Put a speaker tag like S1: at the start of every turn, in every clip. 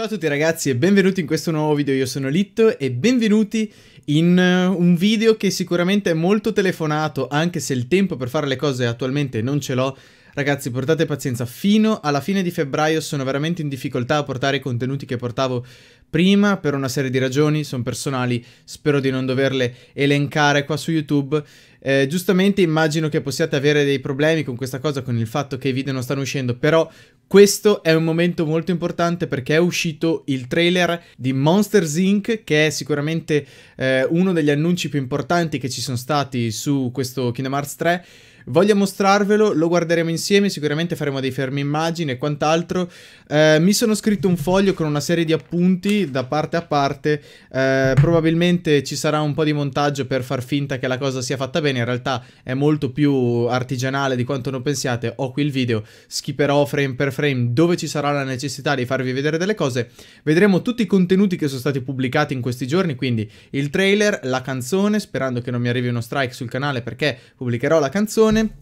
S1: Ciao a tutti ragazzi e benvenuti in questo nuovo video, io sono Litto e benvenuti in eh, un video che sicuramente è molto telefonato anche se il tempo per fare le cose attualmente non ce l'ho Ragazzi portate pazienza, fino alla fine di febbraio sono veramente in difficoltà a portare i contenuti che portavo prima per una serie di ragioni, sono personali, spero di non doverle elencare qua su YouTube. Eh, giustamente immagino che possiate avere dei problemi con questa cosa, con il fatto che i video non stanno uscendo, però questo è un momento molto importante perché è uscito il trailer di Monsters Inc., che è sicuramente eh, uno degli annunci più importanti che ci sono stati su questo Kingdom Hearts 3 Voglio mostrarvelo, lo guarderemo insieme, sicuramente faremo dei fermi immagini e quant'altro. Eh, mi sono scritto un foglio con una serie di appunti da parte a parte, eh, probabilmente ci sarà un po' di montaggio per far finta che la cosa sia fatta bene, in realtà è molto più artigianale di quanto non pensiate, ho qui il video, skipperò frame per frame dove ci sarà la necessità di farvi vedere delle cose, vedremo tutti i contenuti che sono stati pubblicati in questi giorni, quindi il trailer, la canzone, sperando che non mi arrivi uno strike sul canale perché pubblicherò la canzone, canzone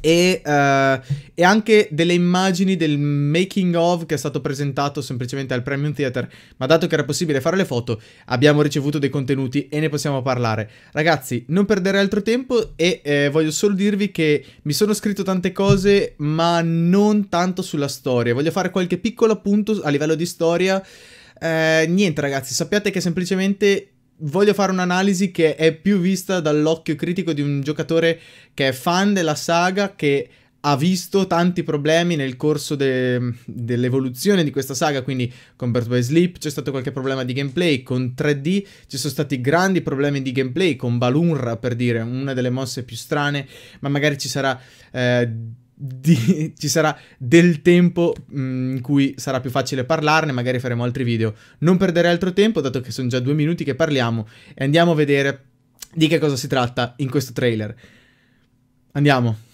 S1: e, uh, e, anche delle immagini del making of che è stato presentato semplicemente al Premium Theater, ma dato che era possibile fare le foto, abbiamo ricevuto dei contenuti e ne possiamo parlare. Ragazzi, non perdere altro tempo e eh, voglio solo dirvi che mi sono scritto tante cose, ma non tanto sulla storia. Voglio fare qualche piccolo appunto a livello di storia. Eh, niente ragazzi, sappiate che semplicemente voglio fare un'analisi che è più vista dall'occhio critico di un giocatore che è fan della saga, che ha visto tanti problemi nel corso de- dell'evoluzione di questa saga, quindi con Birth by Sleep c'è stato qualche problema di gameplay, con 3D ci sono stati grandi problemi di gameplay, con Balunra per dire, una delle mosse più strane, ma magari ci sarà... Eh, di, ci sarà del tempo mh, mm, in cui sarà più facile parlarne, magari faremo altri video. Non perdere altro tempo, dato che sono già due minuti che parliamo, e andiamo a vedere di che cosa si tratta in questo trailer. Andiamo.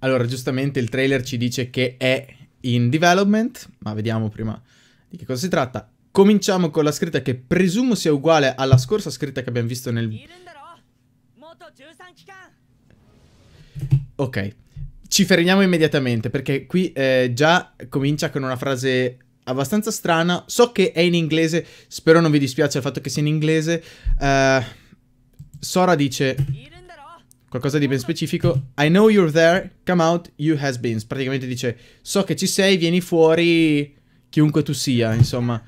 S1: Allora, giustamente il trailer ci dice che è in development, ma vediamo prima di che cosa si tratta. Cominciamo con la scritta che presumo sia uguale alla scorsa scritta che abbiamo visto nel... Ok, ci fermiamo immediatamente perché qui eh, già comincia con una frase abbastanza strana. So che è in inglese, spero non vi dispiace il fatto che sia in inglese. Uh, Sora dice qualcosa di ben specifico. I know you're there, come out, you has been. Praticamente dice so che ci sei, vieni fuori, chiunque tu sia, insomma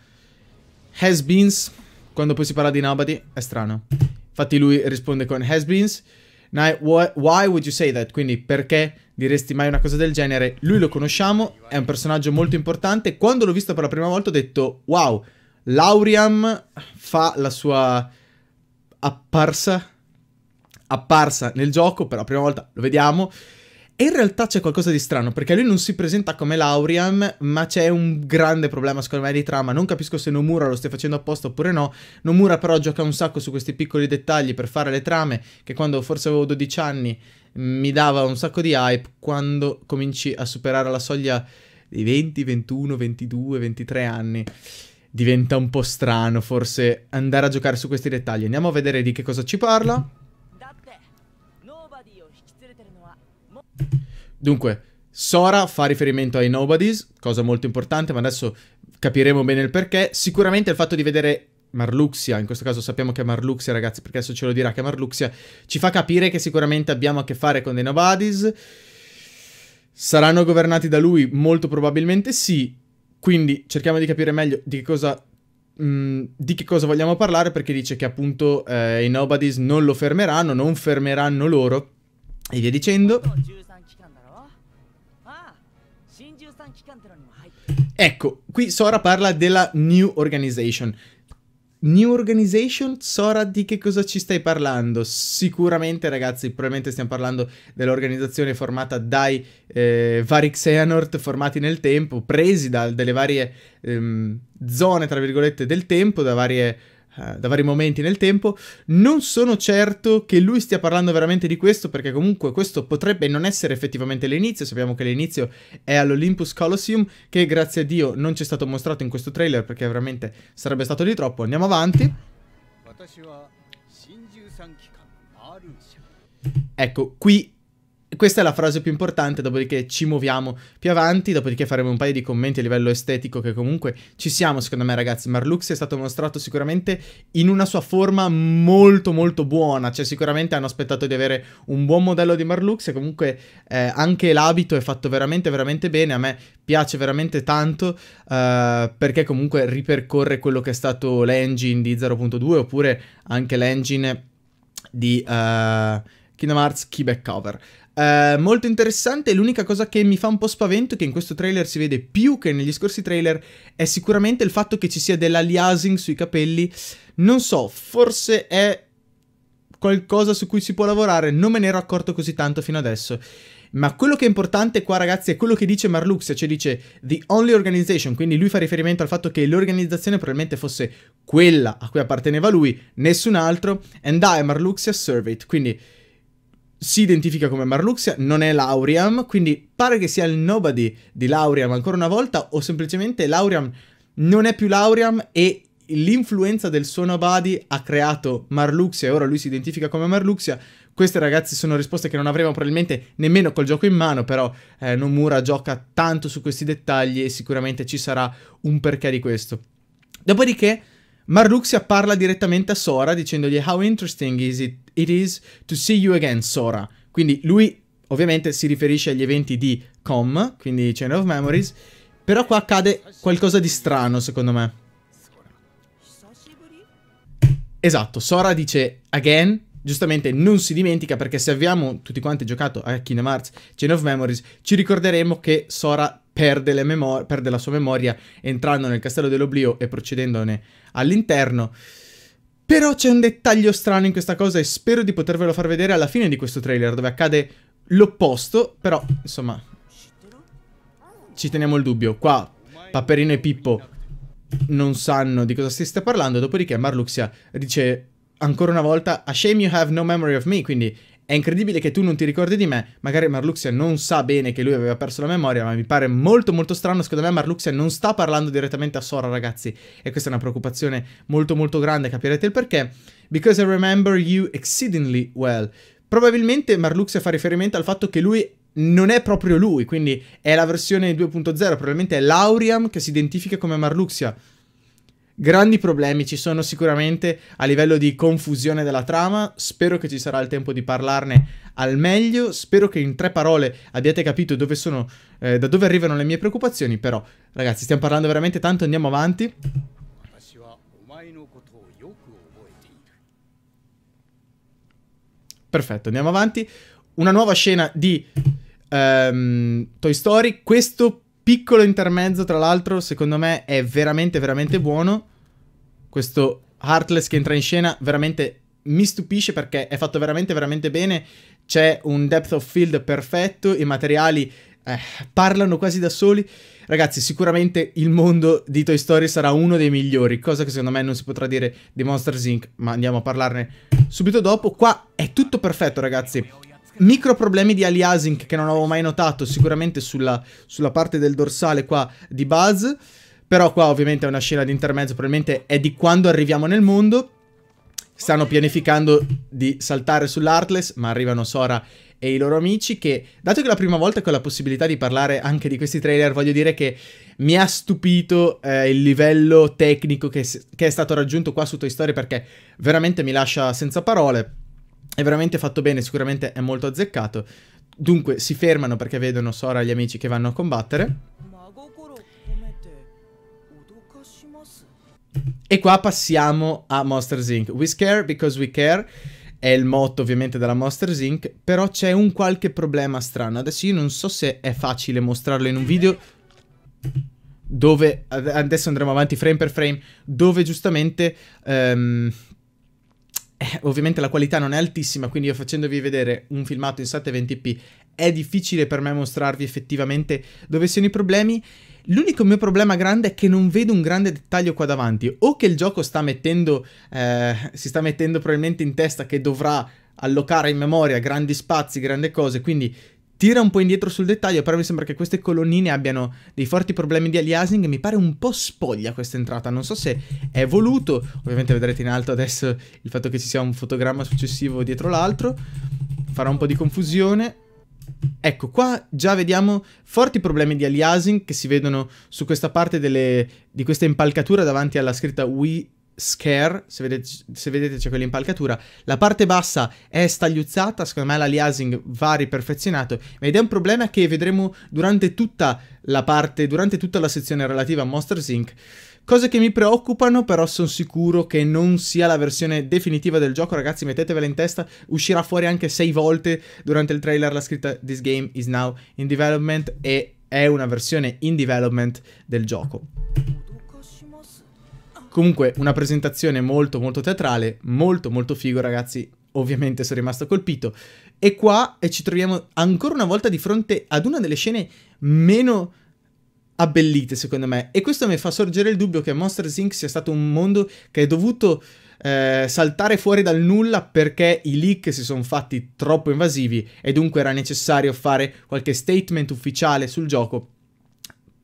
S1: has beens, quando poi si parla di Nobody, è strano. Infatti lui risponde con has beens. Now, wh why would you say that? Quindi perché diresti mai una cosa del genere? Lui lo conosciamo, è un personaggio molto importante. Quando l'ho visto per la prima volta ho detto wow, Lauriam fa la sua apparsa apparsa nel gioco per la prima volta, lo vediamo. E in realtà c'è qualcosa di strano, perché lui non si presenta come Lauriam, ma c'è un grande problema secondo me di trama. Non capisco se Nomura lo stia facendo apposta oppure no. Nomura però gioca un sacco su questi piccoli dettagli per fare le trame, che quando forse avevo 12 anni mm, mi dava un sacco di hype, quando cominci a superare la soglia dei 20, 21, 22, 23 anni diventa un po' strano forse andare a giocare su questi dettagli. Andiamo a vedere di che cosa ci parla. Dunque, Sora fa riferimento ai Nobodies, cosa molto importante, ma adesso capiremo bene il perché. Sicuramente il fatto di vedere Marluxia, in questo caso sappiamo che è Marluxia ragazzi, perché adesso ce lo dirà che è Marluxia, ci fa capire che sicuramente abbiamo a che fare con dei Nobodies. Saranno governati da lui? Molto probabilmente sì. Quindi cerchiamo di capire meglio di che cosa mm, di che cosa vogliamo parlare perché dice che appunto eh, i Nobodies non lo fermeranno, non fermeranno loro e via dicendo. Ecco, qui Sora parla della New Organization. New Organization, Sora, di che cosa ci stai parlando? Sicuramente, ragazzi, probabilmente stiamo parlando dell'organizzazione formata dai eh, vari Xehanort formati nel tempo, presi da, dalle varie ehm, zone, tra virgolette, del tempo, da varie eh, da vari momenti nel tempo. Non sono certo che lui stia parlando veramente di questo, perché comunque questo potrebbe non essere effettivamente l'inizio. Sappiamo che l'inizio è all'Olympus Colosseum, che grazie a Dio non ci è stato mostrato in questo trailer, perché veramente sarebbe stato di troppo. Andiamo avanti. Ecco, qui questa è la frase più importante, dopodiché ci muoviamo più avanti, dopodiché faremo un paio di commenti a livello estetico che comunque ci siamo secondo me ragazzi, Marlux è stato mostrato sicuramente in una sua forma molto molto buona, cioè sicuramente hanno aspettato di avere un buon modello di Marlux e comunque eh, anche l'abito è fatto veramente veramente bene, a me piace veramente tanto eh, perché comunque ripercorre quello che è stato l'engine di 0.2 oppure anche l'engine di... Eh, Kingdom Hearts Keyback Cover. Eh, molto interessante, l'unica cosa che mi fa un po' spavento, che in questo trailer si vede più che negli scorsi trailer, è sicuramente il fatto che ci sia dell'aliasing sui capelli. Non so, forse è qualcosa su cui si può lavorare, non me ne ero accorto così tanto fino adesso. Ma quello che è importante qua, ragazzi, è quello che dice Marlux, cioè dice The Only Organization, quindi lui fa riferimento al fatto che l'organizzazione probabilmente fosse quella a cui apparteneva lui, nessun altro, and I, Marlux, surveyed, quindi si identifica come Marluxia, non è Lauriam, quindi pare che sia il nobody di Lauriam ancora una volta, o semplicemente Lauriam non è più Lauriam e l'influenza del suo nobody ha creato Marluxia e ora lui si identifica come Marluxia. Queste ragazzi sono risposte che non avremo probabilmente nemmeno col gioco in mano, però eh, Nomura gioca tanto su questi dettagli e sicuramente ci sarà un perché di questo. Dopodiché Marluxia parla direttamente a Sora dicendogli How interesting is it, it is to see you again, Sora. Quindi lui ovviamente si riferisce agli eventi di COM, quindi Chain of Memories, però qua accade qualcosa di strano secondo me. Esatto, Sora dice again, giustamente non si dimentica perché se abbiamo tutti quanti giocato a Kingdom Hearts Chain of Memories ci ricorderemo che Sora perde, memor- perde la sua memoria entrando nel castello dell'oblio e procedendone all'interno. Però c'è un dettaglio strano in questa cosa e spero di potervelo far vedere alla fine di questo trailer dove accade l'opposto, però insomma ci teniamo il dubbio. Qua Paperino e Pippo non sanno di cosa si sta parlando, dopodiché Marluxia dice ancora una volta A shame you have no memory of me, quindi è incredibile che tu non ti ricordi di me. Magari Marluxia non sa bene che lui aveva perso la memoria, ma mi pare molto molto strano. Secondo me Marluxia non sta parlando direttamente a Sora, ragazzi. E questa è una preoccupazione molto molto grande, capirete il perché. Because I remember you exceedingly well. Probabilmente Marluxia fa riferimento al fatto che lui non è proprio lui, quindi è la versione 2.0, probabilmente è Lauriam che si identifica come Marluxia. Grandi problemi ci sono sicuramente a livello di confusione della trama, spero che ci sarà il tempo di parlarne al meglio, spero che in tre parole abbiate capito dove sono, eh, da dove arrivano le mie preoccupazioni, però ragazzi stiamo parlando veramente tanto, andiamo avanti. Perfetto, andiamo avanti. Una nuova scena di um, Toy Story, questo piccolo intermezzo, tra l'altro, secondo me è veramente, veramente buono questo Heartless che entra in scena veramente mi stupisce perché è fatto veramente veramente bene, c'è un depth of field perfetto, i materiali eh, parlano quasi da soli. Ragazzi, sicuramente il mondo di Toy Story sarà uno dei migliori, cosa che secondo me non si potrà dire di Monsters Inc., ma andiamo a parlarne subito dopo. Qua è tutto perfetto, ragazzi. Micro problemi di aliasing che non avevo mai notato, sicuramente sulla, sulla parte del dorsale qua di Buzz. Però qua ovviamente è una scena di intermezzo, probabilmente è di quando arriviamo nel mondo. Stanno pianificando di saltare sull'Artless, ma arrivano Sora e i loro amici che, dato che è la prima volta con la possibilità di parlare anche di questi trailer, voglio dire che mi ha stupito eh, il livello tecnico che, che, è stato raggiunto qua su Toy Story perché veramente mi lascia senza parole. È veramente fatto bene, sicuramente è molto azzeccato. Dunque si fermano perché vedono Sora e gli amici che vanno a combattere. E qua passiamo a Monsters Inc. We scare because we care è il motto ovviamente della Monsters Inc. Però c'è un qualche problema strano. Adesso io non so se è facile mostrarlo in un video dove adesso andremo avanti frame per frame, dove giustamente um, eh, ovviamente la qualità non è altissima, quindi io facendovi vedere un filmato in 720p è difficile per me mostrarvi effettivamente dove sono i problemi L'unico mio problema grande è che non vedo un grande dettaglio qua davanti, o che il gioco sta mettendo, eh, si sta mettendo probabilmente in testa che dovrà allocare in memoria grandi spazi, grandi cose, quindi tira un po' indietro sul dettaglio, però mi sembra che queste colonnine abbiano dei forti problemi di aliasing mi pare un po' spoglia questa entrata, non so se è voluto, ovviamente vedrete in alto adesso il fatto che ci sia un fotogramma successivo dietro l'altro, farà un po' di confusione, Ecco, qua già vediamo forti problemi di aliasing che si vedono su questa parte delle, di questa impalcatura davanti alla scritta We Scare, se vedete, se vedete c'è quell'impalcatura, la parte bassa è stagliuzzata, secondo me l'aliasing va riperfezionato ed è un problema che vedremo durante tutta la parte, durante tutta la sezione relativa a Monsters Inc. Cose che mi preoccupano, però sono sicuro che non sia la versione definitiva del gioco, ragazzi, mettetevela in testa, uscirà fuori anche sei volte durante il trailer la scritta This game is now in development e è una versione in development del gioco. Comunque una presentazione molto molto teatrale, molto molto figo ragazzi, ovviamente sono rimasto colpito. E qua e ci troviamo ancora una volta di fronte ad una delle scene meno abbellite secondo me e questo mi fa sorgere il dubbio che Monster Inc. sia stato un mondo che è dovuto eh, saltare fuori dal nulla perché i leak si sono fatti troppo invasivi e dunque era necessario fare qualche statement ufficiale sul gioco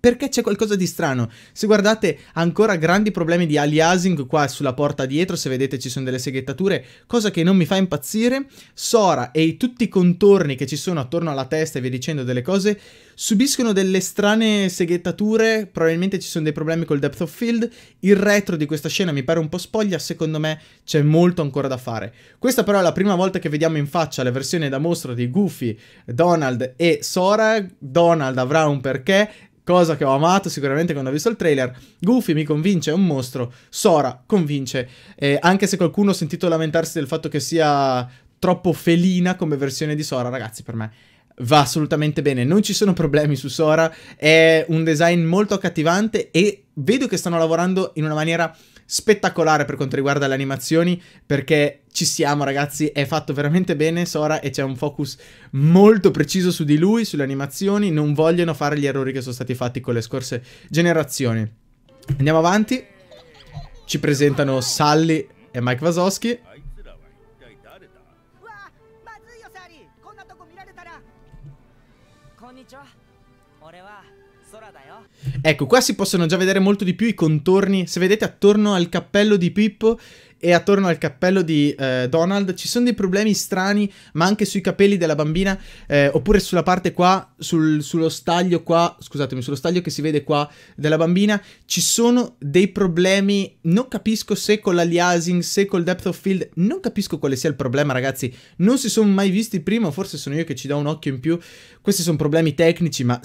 S1: perché c'è qualcosa di strano. Se guardate, ancora grandi problemi di aliasing qua sulla porta dietro, se vedete ci sono delle seghettature, cosa che non mi fa impazzire. Sora e tutti i contorni che ci sono attorno alla testa e via dicendo delle cose, subiscono delle strane seghettature, probabilmente ci sono dei problemi col depth of field, il retro di questa scena mi pare un po' spoglia, secondo me c'è molto ancora da fare. Questa però è la prima volta che vediamo in faccia la versione da mostro di Goofy, Donald e Sora, Donald avrà un perché cosa che ho amato sicuramente quando ho visto il trailer. Goofy mi convince, è un mostro. Sora convince, eh, anche se qualcuno ha sentito lamentarsi del fatto che sia troppo felina come versione di Sora, ragazzi, per me va assolutamente bene, non ci sono problemi su Sora, è un design molto accattivante e vedo che stanno lavorando in una maniera spettacolare per quanto riguarda le animazioni perché ci siamo ragazzi, è fatto veramente bene Sora e c'è un focus molto preciso su di lui, sulle animazioni, non vogliono fare gli errori che sono stati fatti con le scorse generazioni. Andiamo avanti, ci presentano Sally e Mike Vasoschi. Ecco, qua si possono già vedere molto di più i contorni. Se vedete attorno al cappello di Pippo e attorno al cappello di eh, Donald ci sono dei problemi strani, ma anche sui capelli della bambina, eh, oppure sulla parte qua, sul, sullo staglio qua, scusatemi, sullo staglio che si vede qua della bambina, ci sono dei problemi, non capisco se con l'aliasing, se col depth of field, non capisco quale sia il problema ragazzi, non si sono mai visti prima, forse sono io che ci do un occhio in più, questi sono problemi tecnici, ma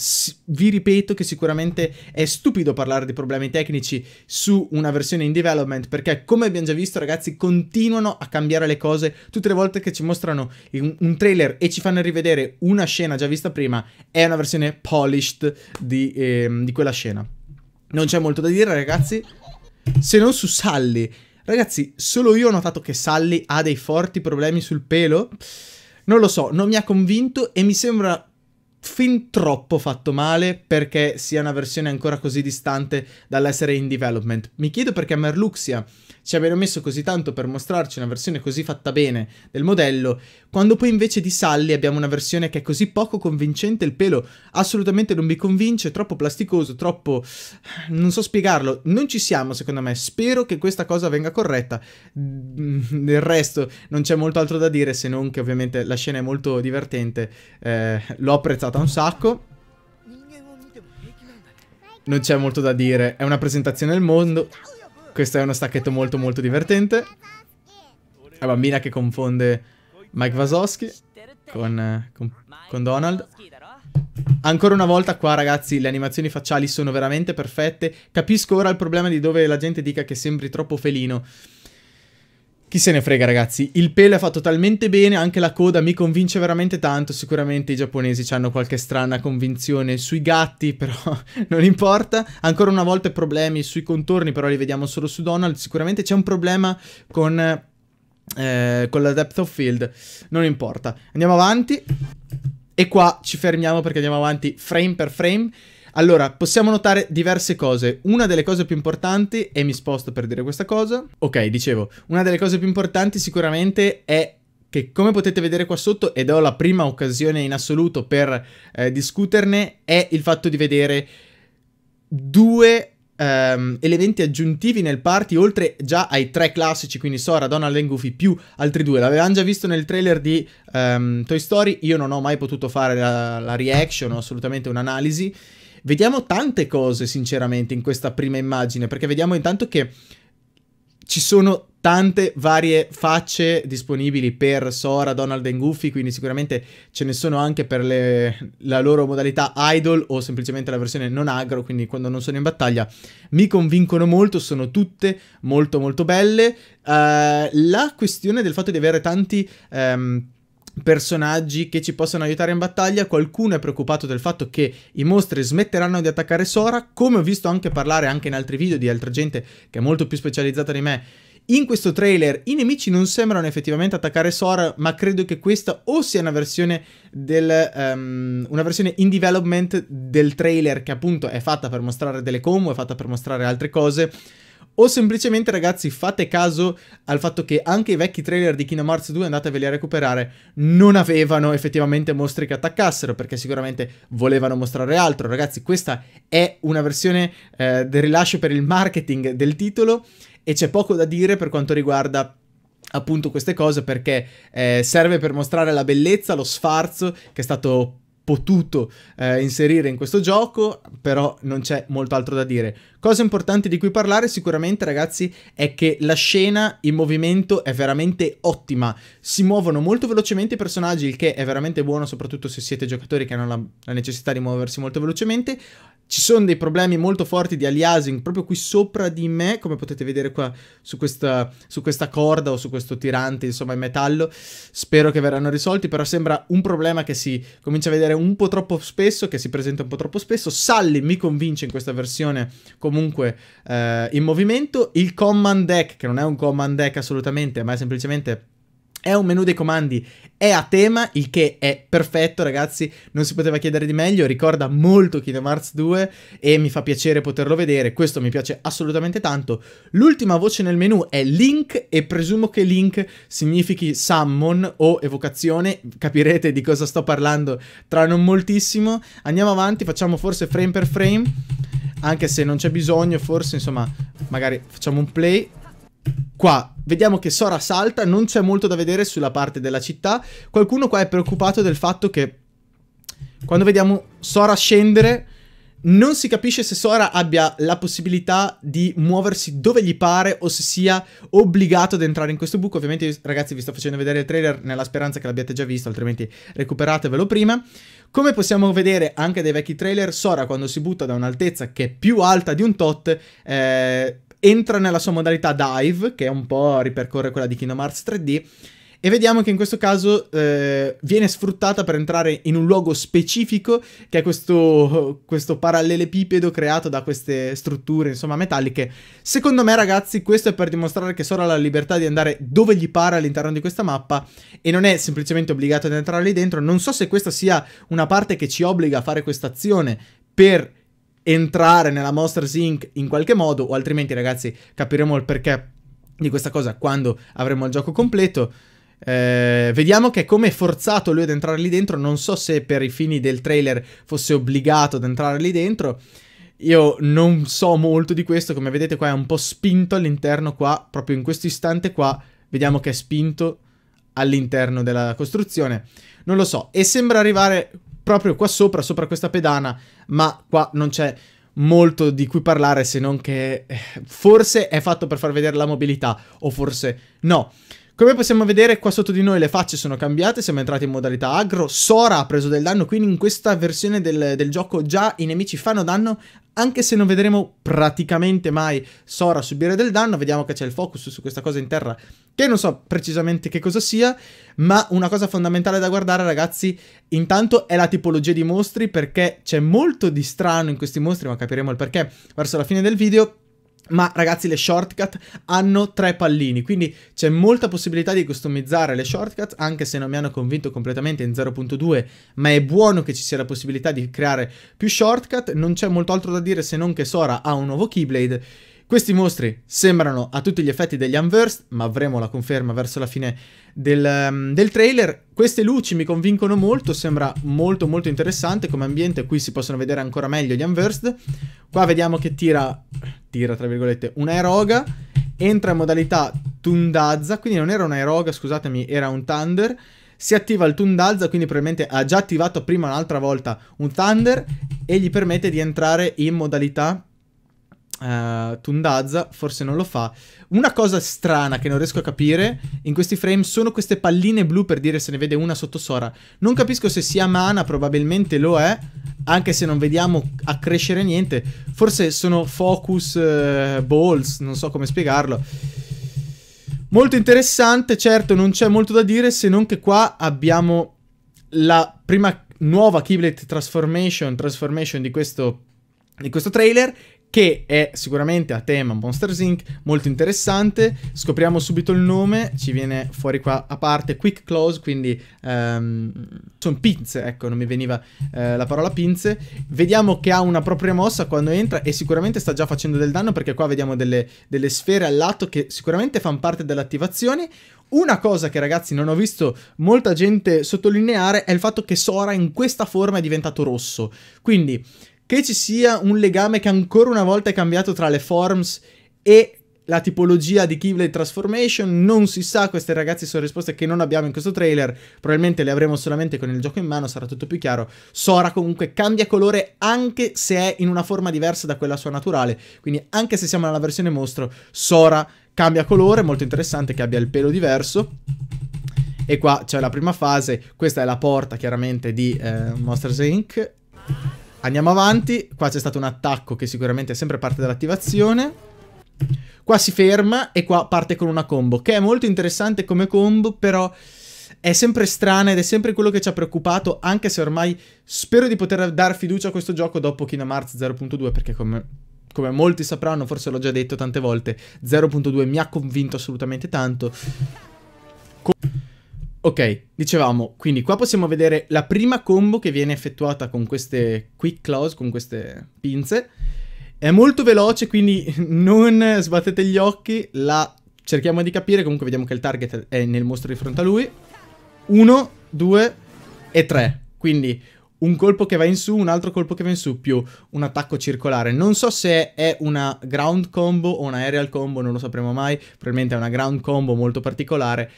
S1: vi ripeto che sicuramente è stupido parlare di problemi tecnici su una versione in development, perché come abbiamo già visto ragazzi, ragazzi continuano a cambiare le cose tutte le volte che ci mostrano un, trailer e ci fanno rivedere una scena già vista prima, è una versione polished di, ehm, di quella scena. Non c'è molto da dire ragazzi, se non su Sally. Ragazzi, solo io ho notato che Sally ha dei forti problemi sul pelo. Non lo so, non mi ha convinto e mi sembra fin troppo fatto male perché sia una versione ancora così distante dall'essere in development. Mi chiedo perché Merluxia ci abbiano messo così tanto per mostrarci una versione così fatta bene del modello, quando poi invece di Sally abbiamo una versione che è così poco convincente, il pelo assolutamente non mi convince, troppo plasticoso, troppo... non so spiegarlo, non ci siamo secondo me, spero che questa cosa venga corretta, mm, del resto non c'è molto altro da dire se non che ovviamente la scena è molto divertente, eh, l'ho apprezzato gustata un sacco. Non c'è molto da dire, è una presentazione del mondo. Questo è uno stacchetto molto molto divertente. La bambina che confonde Mike Vasoschi con, con, con Donald. Ancora una volta qua ragazzi le animazioni facciali sono veramente perfette. Capisco ora il problema di dove la gente dica che sembri troppo felino. Chi se ne frega ragazzi, il pelo è fatto talmente bene, anche la coda mi convince veramente tanto, sicuramente i giapponesi hanno qualche strana convinzione sui gatti, però non importa. Ancora una volta problemi sui contorni, però li vediamo solo su Donald, sicuramente c'è un problema con, eh, con la depth of field, non importa. Andiamo avanti. E qua ci fermiamo perché andiamo avanti frame per frame. Allora, possiamo notare diverse cose. Una delle cose più importanti, e mi sposto per dire questa cosa, ok, dicevo, una delle cose più importanti sicuramente è che come potete vedere qua sotto, ed ho la prima occasione in assoluto per eh, discuterne, è il fatto di vedere due Um, elementi aggiuntivi nel party oltre già ai tre classici quindi Sora, Donald e Goofy più altri due l'avevamo già visto nel trailer di um, Toy Story io non ho mai potuto fare la, la reaction ho assolutamente un'analisi Vediamo tante cose, sinceramente, in questa prima immagine, perché vediamo intanto che ci sono tante varie facce disponibili per Sora, Donald e Goofy, quindi sicuramente ce ne sono anche per le, la loro modalità idol o semplicemente la versione non agro, quindi quando non sono in battaglia mi convincono molto, sono tutte molto molto belle. Uh, la questione del fatto di avere tanti... Um, personaggi che ci possano aiutare in battaglia. Qualcuno è preoccupato del fatto che i mostri smetteranno di attaccare Sora, come ho visto anche parlare anche in altri video di altra gente che è molto più specializzata di me. In questo trailer i nemici non sembrano effettivamente attaccare Sora, ma credo che questa o sia una versione, del, um, una versione in development del trailer che appunto è fatta per mostrare delle combo, è fatta per mostrare altre cose o semplicemente ragazzi fate caso al fatto che anche i vecchi trailer di Kingdom Hearts 2 andateveli a recuperare non avevano effettivamente mostri che attaccassero perché sicuramente volevano mostrare altro ragazzi questa è una versione eh, del rilascio per il marketing del titolo e c'è poco da dire per quanto riguarda appunto queste cose perché eh, serve per mostrare la bellezza, lo sfarzo che è stato potuto eh, inserire in questo gioco, però non c'è molto altro da dire. Cosa importante di cui parlare sicuramente ragazzi è che la scena, in movimento è veramente ottima, si muovono molto velocemente i personaggi, il che è veramente buono soprattutto se siete giocatori che hanno la, la necessità di muoversi molto velocemente, ci sono dei problemi molto forti di aliasing proprio qui sopra di me, come potete vedere qua su questa, su questa corda o su questo tirante, insomma, in metallo. Spero che verranno risolti, però sembra un problema che si comincia a vedere un po' troppo spesso, che si presenta un po' troppo spesso. Sully mi convince in questa versione comunque eh, in movimento. Il command deck, che non è un command deck assolutamente, ma è semplicemente è un menu dei comandi, è a tema, il che è perfetto ragazzi, non si poteva chiedere di meglio, ricorda molto Kingdom Hearts 2 e mi fa piacere poterlo vedere, questo mi piace assolutamente tanto. L'ultima voce nel menu è Link e presumo che Link significhi summon o evocazione, capirete di cosa sto parlando tra non moltissimo. Andiamo avanti, facciamo forse frame per frame, anche se non c'è bisogno, forse insomma magari facciamo un play Qua vediamo che Sora salta, non c'è molto da vedere sulla parte della città. Qualcuno qua è preoccupato del fatto che quando vediamo Sora scendere non si capisce se Sora abbia la possibilità di muoversi dove gli pare o se sia obbligato ad entrare in questo buco. Ovviamente, ragazzi, vi sto facendo vedere il trailer nella speranza che l'abbiate già visto, altrimenti recuperatevelo prima. Come possiamo vedere anche dai vecchi trailer, Sora quando si butta da un'altezza che è più alta di un tot, eh, entra nella sua modalità dive, che è un po' ripercorre quella di Kingdom Hearts 3D, e vediamo che in questo caso eh, viene sfruttata per entrare in un luogo specifico, che è questo, questo parallelepipedo creato da queste strutture, insomma, metalliche. Secondo me, ragazzi, questo è per dimostrare che Sora ha la libertà di andare dove gli pare all'interno di questa mappa e non è semplicemente obbligato ad entrare lì dentro. Non so se questa sia una parte che ci obbliga a fare questa azione per entrare nella Monsters Inc. in qualche modo, o altrimenti ragazzi capiremo il perché di questa cosa quando avremo il gioco completo. Eh, vediamo che come è forzato lui ad entrare lì dentro, non so se per i fini del trailer fosse obbligato ad entrare lì dentro. Io non so molto di questo, come vedete qua è un po' spinto all'interno qua, proprio in questo istante qua, vediamo che è spinto all'interno della costruzione. Non lo so, e sembra arrivare proprio qua sopra, sopra questa pedana, ma qua non c'è molto di cui parlare se non che eh, forse è fatto per far vedere la mobilità o forse no. Come possiamo vedere qua sotto di noi le facce sono cambiate, siamo entrati in modalità aggro, Sora ha preso del danno, quindi in questa versione del, del gioco già i nemici fanno danno, anche se non vedremo praticamente mai Sora subire del danno, vediamo che c'è il focus su questa cosa in terra, che non so precisamente che cosa sia, ma una cosa fondamentale da guardare ragazzi, intanto è la tipologia di mostri, perché c'è molto di strano in questi mostri, ma capiremo il perché verso la fine del video, ma ragazzi le shortcut hanno tre pallini, quindi c'è molta possibilità di customizzare le shortcut, anche se non mi hanno convinto completamente in 0.2, ma è buono che ci sia la possibilità di creare più shortcut, non c'è molto altro da dire se non che Sora ha un nuovo Keyblade questi mostri sembrano a tutti gli effetti degli Unversed, ma avremo la conferma verso la fine del, um, del, trailer. Queste luci mi convincono molto, sembra molto molto interessante come ambiente, qui si possono vedere ancora meglio gli Unversed. Qua vediamo che tira, tira tra virgolette, un'aeroga, entra in modalità Tundazza, quindi non era un'aeroga, scusatemi, era un Thunder. Si attiva il Tundazza, quindi probabilmente ha già attivato prima un'altra volta un Thunder e gli permette di entrare in modalità uh, eh, Tundazza, forse non lo fa. Una cosa strana che non riesco a capire in questi frame sono queste palline blu per dire se ne vede una sotto Sora. Non capisco se sia mana, probabilmente lo è, anche se non vediamo a crescere niente. Forse sono focus uh, balls, non so come spiegarlo. Molto interessante, certo non c'è molto da dire se non che qua abbiamo la prima nuova Keyblade Transformation, transformation di questo di questo trailer che è sicuramente a tema Monsters Inc. molto interessante. Scopriamo subito il nome, ci viene fuori qua a parte Quick Close, quindi um, ehm, sono pinze, ecco, non mi veniva eh, la parola pinze. Vediamo che ha una propria mossa quando entra e sicuramente sta già facendo del danno perché qua vediamo delle, delle sfere al lato che sicuramente fanno parte dell'attivazione. Una cosa che ragazzi non ho visto molta gente sottolineare è il fatto che Sora in questa forma è diventato rosso. Quindi che ci sia un legame che ancora una volta è cambiato tra le forms e la tipologia di Keyblade Transformation, non si sa, queste ragazze sono risposte che non abbiamo in questo trailer, probabilmente le avremo solamente con il gioco in mano, sarà tutto più chiaro. Sora comunque cambia colore anche se è in una forma diversa da quella sua naturale, quindi anche se siamo nella versione mostro, Sora cambia colore, molto interessante che abbia il pelo diverso. E qua c'è la prima fase, questa è la porta chiaramente di eh, Monsters Inc. Andiamo avanti. Qua c'è stato un attacco che sicuramente è sempre parte dell'attivazione. Qua si ferma e qua parte con una combo, che è molto interessante come combo, però è sempre strana ed è sempre quello che ci ha preoccupato, anche se ormai spero di poter dar fiducia a questo gioco dopo Kingdom Hearts 0.2, perché come, come, molti sapranno, forse l'ho già detto tante volte, 0.2 mi ha convinto assolutamente tanto. Co Ok, dicevamo, quindi qua possiamo vedere la prima combo che viene effettuata con queste quick claws, con queste pinze. È molto veloce, quindi non sbattete gli occhi, la cerchiamo di capire, comunque vediamo che il target è nel mostro di fronte a lui. Uno, due e tre. Quindi un colpo che va in su, un altro colpo che va in su, più un attacco circolare. Non so se è una ground combo o una aerial combo, non lo sapremo mai, probabilmente è una ground combo molto particolare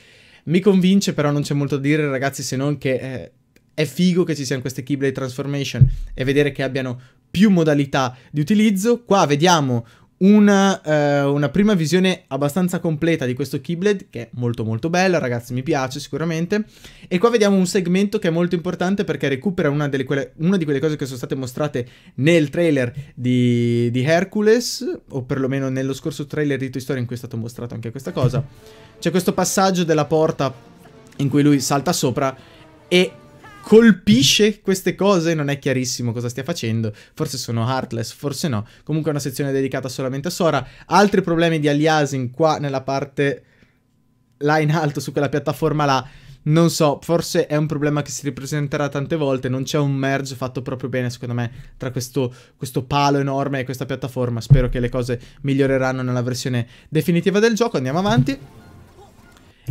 S1: mi convince, però non c'è molto da dire, ragazzi, se non che eh, è figo che ci siano queste Keyblade Transformation e vedere che abbiano più modalità di utilizzo. Qua vediamo una, eh, una, prima visione abbastanza completa di questo Keyblade, che è molto molto bella, ragazzi mi piace sicuramente. E qua vediamo un segmento che è molto importante perché recupera una, quelle, una di quelle cose che sono state mostrate nel trailer di, di, Hercules, o perlomeno nello scorso trailer di Toy Story in cui è stato mostrato anche questa cosa. C'è questo passaggio della porta in cui lui salta sopra e colpisce queste cose, non è chiarissimo cosa stia facendo, forse sono heartless, forse no. Comunque è una sezione dedicata solamente a Sora. Altri problemi di aliasing qua nella parte là in alto su quella piattaforma là. Non so, forse è un problema che si ripresenterà tante volte, non c'è un merge fatto proprio bene secondo me tra questo, questo, palo enorme e questa piattaforma, spero che le cose miglioreranno nella versione definitiva del gioco, andiamo avanti.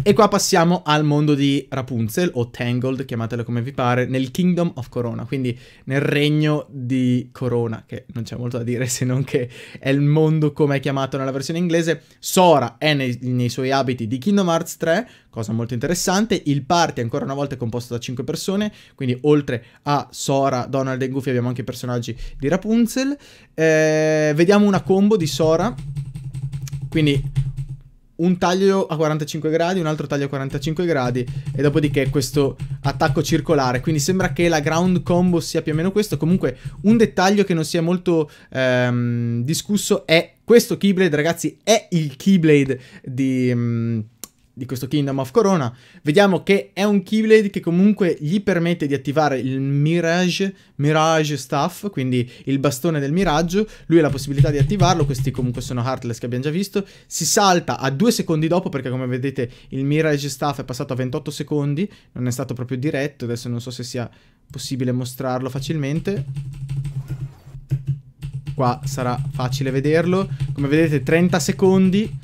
S1: E qua passiamo al mondo di Rapunzel o Tangled, chiamatelo come vi pare, nel Kingdom of Corona, quindi nel regno di Corona, che non c'è molto da dire se non che è il mondo come è chiamato nella versione inglese. Sora è nei, nei suoi abiti di Kingdom Hearts 3, cosa molto interessante. Il party ancora una volta è composto da 5 persone, quindi oltre a Sora, Donald e Goofy abbiamo anche i personaggi di Rapunzel. Eh, vediamo una combo di Sora, quindi un taglio a 45 gradi, un altro taglio a 45 gradi e dopodiché questo attacco circolare. Quindi sembra che la ground combo sia più o meno questo. Comunque un dettaglio che non sia molto ehm, discusso è questo Keyblade, ragazzi, è il Keyblade di... Mh, mm, di questo Kingdom of Corona, vediamo che è un Keyblade che comunque gli permette di attivare il Mirage, Mirage Staff, quindi il bastone del miraggio, lui ha la possibilità di attivarlo, questi comunque sono Heartless che abbiamo già visto, si salta a due secondi dopo perché come vedete il Mirage Staff è passato a 28 secondi, non è stato proprio diretto, adesso non so se sia possibile mostrarlo facilmente, qua sarà facile vederlo, come vedete 30 secondi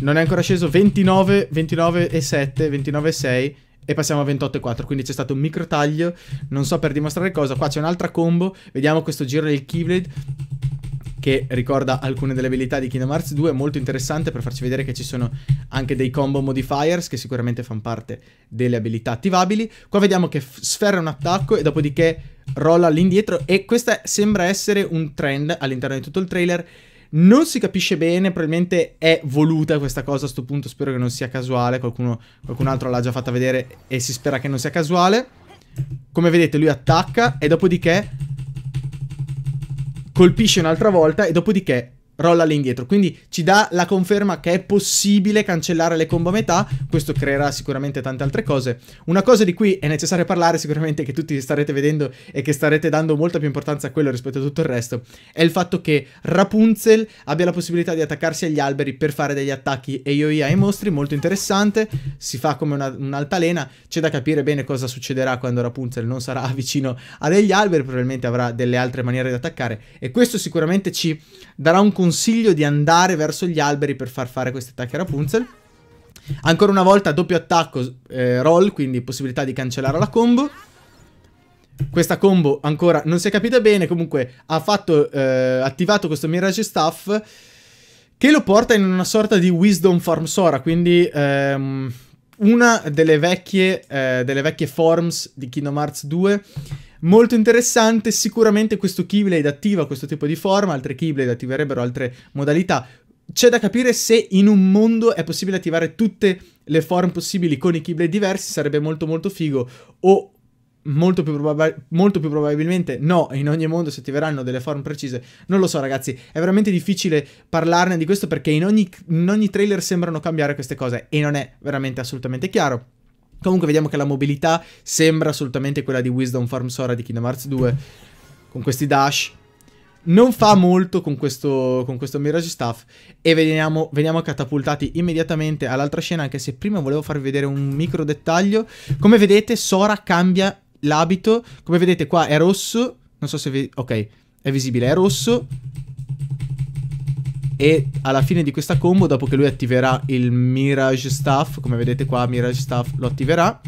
S1: non è ancora sceso 29, 29 e 7, 29 e 6 e passiamo a 28 e 4, quindi c'è stato un micro taglio, non so per dimostrare cosa, qua c'è un'altra combo, vediamo questo giro del Keyblade che ricorda alcune delle abilità di Kingdom Hearts 2, molto interessante per farci vedere che ci sono anche dei combo modifiers che sicuramente fanno parte delle abilità attivabili. Qua vediamo che sferra un attacco e dopodiché rolla all'indietro e questo sembra essere un trend all'interno di tutto il trailer non si capisce bene, probabilmente è voluta questa cosa a sto punto, spero che non sia casuale, qualcuno, qualcun altro l'ha già fatta vedere e si spera che non sia casuale. Come vedete lui attacca e dopodiché colpisce un'altra volta e dopodiché rolla all'indietro. Quindi ci dà la conferma che è possibile cancellare le combo a metà. Questo creerà sicuramente tante altre cose. Una cosa di cui è necessario parlare, sicuramente che tutti starete vedendo e che starete dando molta più importanza a quello rispetto a tutto il resto, è il fatto che Rapunzel abbia la possibilità di attaccarsi agli alberi per fare degli attacchi e EIOIA ai mostri. Molto interessante. Si fa come una, un'altalena. C'è da capire bene cosa succederà quando Rapunzel non sarà vicino a degli alberi. Probabilmente avrà delle altre maniere di attaccare. E questo sicuramente ci darà un consiglio di andare verso gli alberi per far fare questi attacchi a Rapunzel. Ancora una volta doppio attacco eh, roll, quindi possibilità di cancellare la combo. Questa combo ancora non si è capita bene, comunque ha fatto, eh, attivato questo Mirage Staff che lo porta in una sorta di Wisdom Form Sora, quindi ehm, una delle vecchie, eh, delle vecchie forms di Kingdom Hearts 2 Molto interessante, sicuramente questo Keyblade attiva questo tipo di forma, altre Keyblade attiverebbero altre modalità. C'è da capire se in un mondo è possibile attivare tutte le forme possibili con i Keyblade diversi, sarebbe molto molto figo, o Molto più, molto più, probabilmente no, in ogni mondo si attiveranno delle forme precise. Non lo so, ragazzi, è veramente difficile parlarne di questo perché in ogni, in ogni trailer sembrano cambiare queste cose e non è veramente assolutamente chiaro. Comunque vediamo che la mobilità sembra assolutamente quella di Wisdom Farm Sora di Kingdom Hearts 2 con questi dash. Non fa molto con questo, con questo Mirage Staff e veniamo, veniamo catapultati immediatamente all'altra scena anche se prima volevo farvi vedere un micro dettaglio. Come vedete Sora cambia l'abito, come vedete qua è rosso, non so se... Vi... ok, è visibile, è rosso, e alla fine di questa combo, dopo che lui attiverà il Mirage Staff, come vedete qua, Mirage Staff lo attiverà.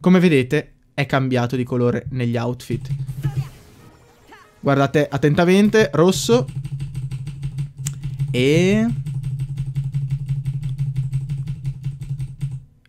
S1: Come vedete è cambiato di colore negli outfit. Guardate attentamente, rosso. E...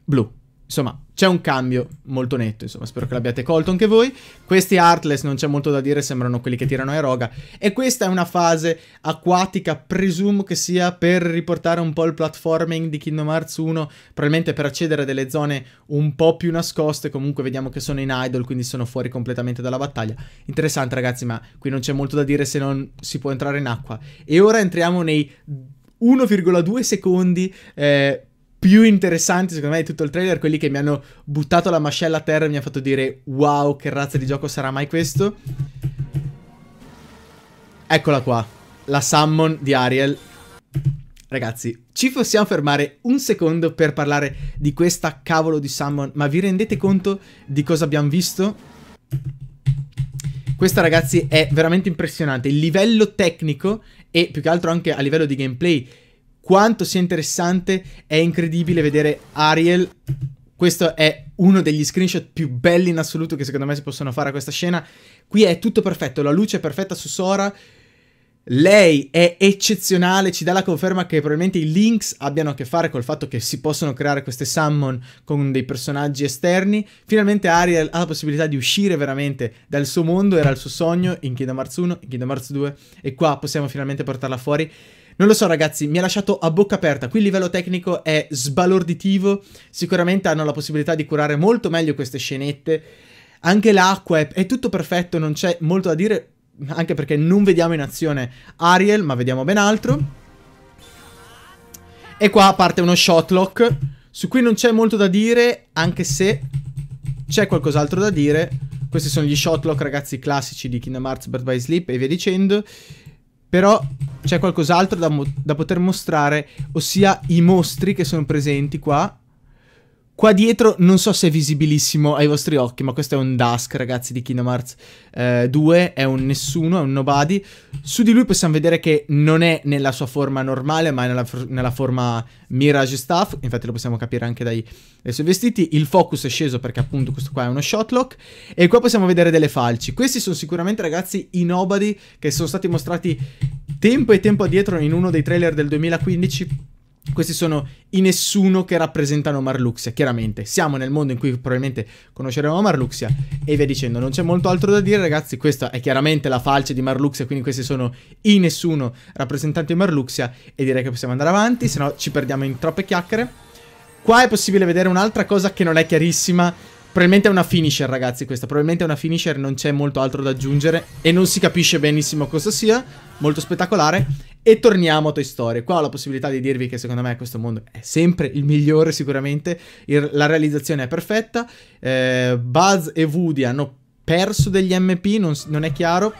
S1: Blu. Insomma, c'è un cambio molto netto, insomma, spero che l'abbiate colto anche voi. Questi Heartless, non c'è molto da dire, sembrano quelli che tirano a roga. E questa è una fase acquatica, presumo che sia per riportare un po' il platforming di Kingdom Hearts 1, probabilmente per accedere a delle zone un po' più nascoste, comunque vediamo che sono in idle, quindi sono fuori completamente dalla battaglia. Interessante ragazzi, ma qui non c'è molto da dire se non si può entrare in acqua. E ora entriamo nei 1,2 secondi eh, più interessanti, secondo me, di tutto il trailer, quelli che mi hanno buttato la mascella a terra e mi hanno fatto dire wow, che razza di gioco sarà mai questo? Eccola qua, la summon di Ariel. Ragazzi, ci possiamo fermare un secondo per parlare di questa cavolo di summon, ma vi rendete conto di cosa abbiamo visto? Questa ragazzi è veramente impressionante, il livello tecnico e più che altro anche a livello di gameplay quanto sia interessante, è incredibile vedere Ariel. Questo è uno degli screenshot più belli in assoluto che secondo me si possono fare a questa scena. Qui è tutto perfetto, la luce è perfetta su Sora. Lei è eccezionale, ci dà la conferma che probabilmente i links abbiano a che fare col fatto che si possono creare queste summon con dei personaggi esterni. Finalmente Ariel ha la possibilità di uscire veramente dal suo mondo, era il suo sogno in Kingdom Hearts 1, in Kingdom Hearts 2 e qua possiamo finalmente portarla fuori. Non lo so ragazzi, mi ha lasciato a bocca aperta, qui il livello tecnico è sbalorditivo, sicuramente hanno la possibilità di curare molto meglio queste scenette, anche l'acqua è, è tutto perfetto, non c'è molto da dire, anche perché non vediamo in azione Ariel, ma vediamo ben altro. E qua parte uno shotlock, su cui non c'è molto da dire, anche se c'è qualcos'altro da dire. Questi sono gli shotlock, ragazzi, classici di Kingdom Hearts Bird by Sleep e via dicendo. Però c'è qualcos'altro da, da poter mostrare, ossia i mostri che sono presenti qua Qua dietro non so se è visibilissimo ai vostri occhi, ma questo è un Dusk, ragazzi, di Kingdom Hearts eh, 2. È un nessuno, è un nobody. Su di lui possiamo vedere che non è nella sua forma normale, ma è nella, nella forma Mirage Staff. Infatti lo possiamo capire anche dai, dai, suoi vestiti. Il focus è sceso perché appunto questo qua è uno shotlock. E qua possiamo vedere delle falci. Questi sono sicuramente, ragazzi, i nobody che sono stati mostrati tempo e tempo addietro in uno dei trailer del 2015 questi sono i nessuno che rappresentano Marluxia, chiaramente. Siamo nel mondo in cui probabilmente conosceremo Marluxia e via dicendo. Non c'è molto altro da dire, ragazzi. Questa è chiaramente la falce di Marluxia, quindi questi sono i nessuno rappresentanti di Marluxia e direi che possiamo andare avanti, se no ci perdiamo in troppe chiacchiere. Qua è possibile vedere un'altra cosa che non è chiarissima. Probabilmente è una finisher, ragazzi, questa. Probabilmente è una finisher, non c'è molto altro da aggiungere e non si capisce benissimo cosa sia. Molto spettacolare. E torniamo a Toy Story. Qua ho la possibilità di dirvi che secondo me questo mondo è sempre il migliore sicuramente, il, la realizzazione è perfetta, eh, Buzz e Woody hanno perso degli MP, non, non è chiaro.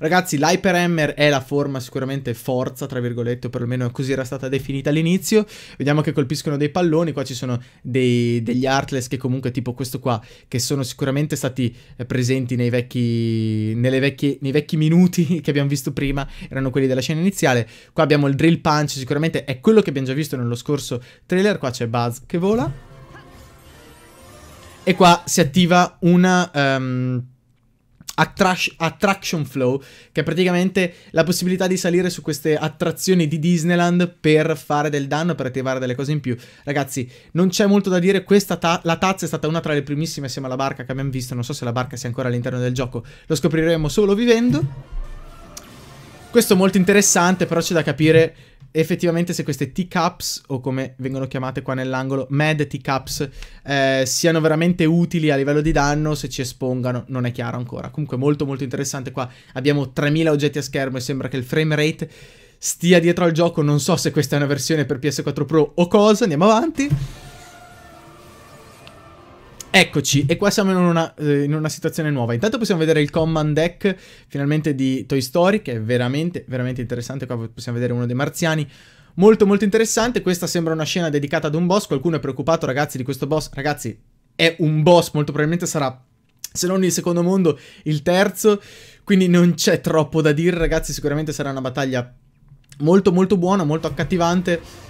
S1: Ragazzi, l'Hyperhammer è la forma sicuramente forza, tra virgolette, o perlomeno così era stata definita all'inizio. Vediamo che colpiscono dei palloni, qua ci sono dei, degli Artless che comunque tipo questo qua, che sono sicuramente stati eh, presenti nei vecchi, vecchie, nei vecchi minuti che abbiamo visto prima, erano quelli della scena iniziale. Qua abbiamo il Drill Punch, sicuramente è quello che abbiamo già visto nello scorso trailer, qua c'è Buzz che vola. E qua si attiva una... Um, attrash, Attraction Flow, che è praticamente la possibilità di salire su queste attrazioni di Disneyland per fare del danno, per attivare delle cose in più. Ragazzi, non c'è molto da dire, questa ta la tazza è stata una tra le primissime assieme alla barca che abbiamo visto, non so se la barca sia ancora all'interno del gioco, lo scopriremo solo vivendo. Questo è molto interessante, però c'è da capire effettivamente se queste t teacups, o come vengono chiamate qua nell'angolo, mad teacups, eh, siano veramente utili a livello di danno se ci espongano, non è chiaro ancora. Comunque molto molto interessante qua, abbiamo 3000 oggetti a schermo e sembra che il frame rate stia dietro al gioco, non so se questa è una versione per PS4 Pro o cosa, andiamo avanti. Eccoci, e qua siamo in una, eh, in una, situazione nuova. Intanto possiamo vedere il command deck finalmente di Toy Story, che è veramente, veramente interessante. Qua possiamo vedere uno dei marziani. Molto, molto interessante. Questa sembra una scena dedicata ad un boss. Qualcuno è preoccupato, ragazzi, di questo boss. Ragazzi, è un boss, molto probabilmente sarà, se non il secondo mondo, il terzo. Quindi non c'è troppo da dire, ragazzi. Sicuramente sarà una battaglia molto, molto buona, molto accattivante.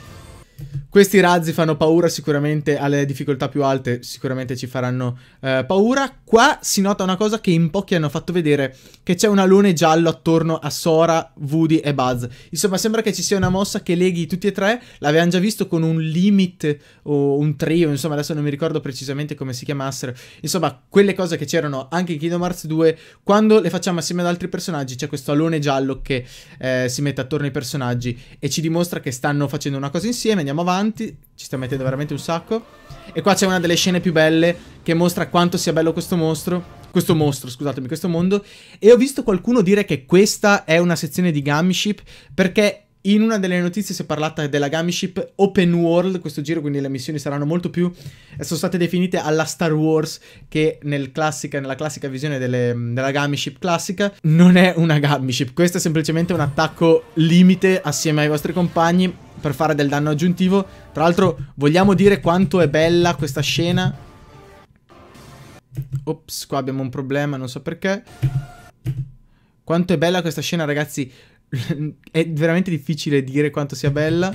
S1: Questi razzi fanno paura sicuramente alle difficoltà più alte, sicuramente ci faranno eh, paura. Qua si nota una cosa che in pochi hanno fatto vedere, che c'è un alone giallo attorno a Sora, Woody e Buzz. Insomma, sembra che ci sia una mossa che leghi tutti e tre, l'avevamo già visto con un limit o un trio, insomma adesso non mi ricordo precisamente come si chiamassero. Insomma, quelle cose che c'erano anche in Kingdom Hearts 2, quando le facciamo assieme ad altri personaggi c'è questo alone giallo che eh, si mette attorno ai personaggi e ci dimostra che stanno facendo una cosa insieme, andiamo avanti avanti. Ci sta mettendo veramente un sacco. E qua c'è una delle scene più belle che mostra quanto sia bello questo mostro. Questo mostro, scusatemi, questo mondo. E ho visto qualcuno dire che questa è una sezione di Gummy Ship perché in una delle notizie si è parlata della Gummy Ship Open World questo giro, quindi le missioni saranno molto più... Eh, sono state definite alla Star Wars, che nel classica, nella classica visione delle, della Gummy Ship classica non è una Gummy Ship. Questo è semplicemente un attacco limite assieme ai vostri compagni per fare del danno aggiuntivo. Tra l'altro vogliamo dire quanto è bella questa scena? Ops, qua abbiamo un problema, non so perché. Quanto è bella questa scena, ragazzi. è veramente difficile dire quanto sia bella.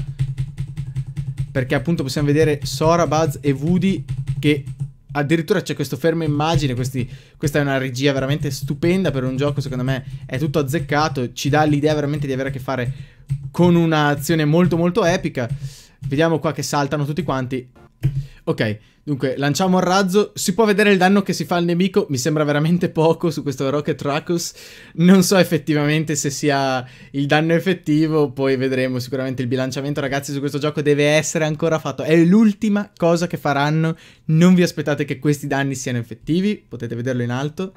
S1: Perché appunto possiamo vedere Sora, Buzz e Woody che addirittura c'è questo fermo immagine, questi, questa è una regia veramente stupenda per un gioco, secondo me è tutto azzeccato, ci dà l'idea veramente di avere a che fare con un'azione molto molto epica. Vediamo qua che saltano tutti quanti. Ok, dunque lanciamo il razzo. Si può vedere il danno che si fa al nemico. Mi sembra veramente poco su questo Rocket Rackus. Non so effettivamente se sia il danno effettivo. Poi vedremo. Sicuramente il bilanciamento, ragazzi, su questo gioco deve essere ancora fatto. È l'ultima cosa che faranno. Non vi aspettate che questi danni siano effettivi. Potete vederlo in alto